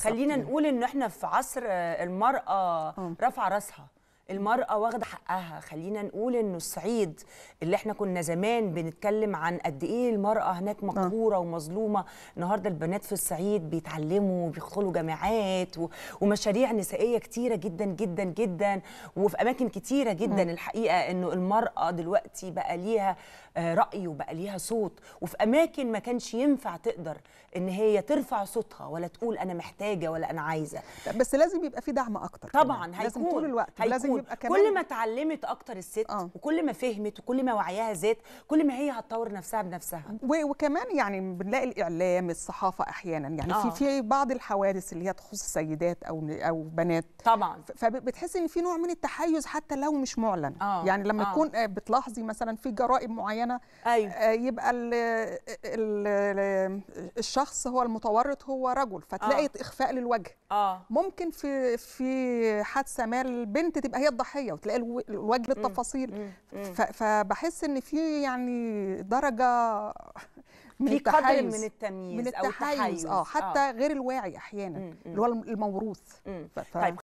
خلينا نقول ان احنا في عصر آه، المراه آه. رافعه راسها المرأة واخدة حقها خلينا نقول انه الصعيد اللي احنا كنا زمان بنتكلم عن قد ايه المرأة هناك آه. مقهورة ومظلومة النهاردة البنات في الصعيد بيتعلموا وبيدخلوا جامعات و... ومشاريع نسائية كتيرة جدا جدا جدا وفي أماكن كتيرة جدا م. الحقيقة انه المرأة دلوقتي بقى ليها آه، رأي وبقى ليها صوت وفي أماكن ما كانش ينفع تقدر ان هي ترفع صوتها ولا تقول انا محتاجة ولا انا عايزة بس لازم يبقى في دعم اكتر طبعا هيكون لازم طول الوقت هيكون لازم هتكون كل ما اتعلمت اكتر الست آه. وكل ما فهمت وكل ما وعيها زاد كل ما هي هتطور نفسها بنفسها وكمان يعني بنلاقي الاعلام الصحافه احيانا يعني آه. في في بعض الحوادث اللي هي تخص السيدات او او بنات طبعا فبتحسي ان في نوع من التحيز حتى لو مش معلن آه. يعني لما آه. تكون آه، بتلاحظي مثلا في جرائم معينه أيوه. آه، يبقى الـ الـ الشخص هو المتورط هو رجل فتلاقي آه. اخفاء للوجه آه. ممكن في في حادثه ما البنت تبقى هي الضحيه وتلاقي الوجه بالتفاصيل فبحس ان في يعني درجه من في قدر من التمييز من التحيز او التحيز آه،, اه حتى آه. غير الواعي احيانا اللي هو الموروث طيب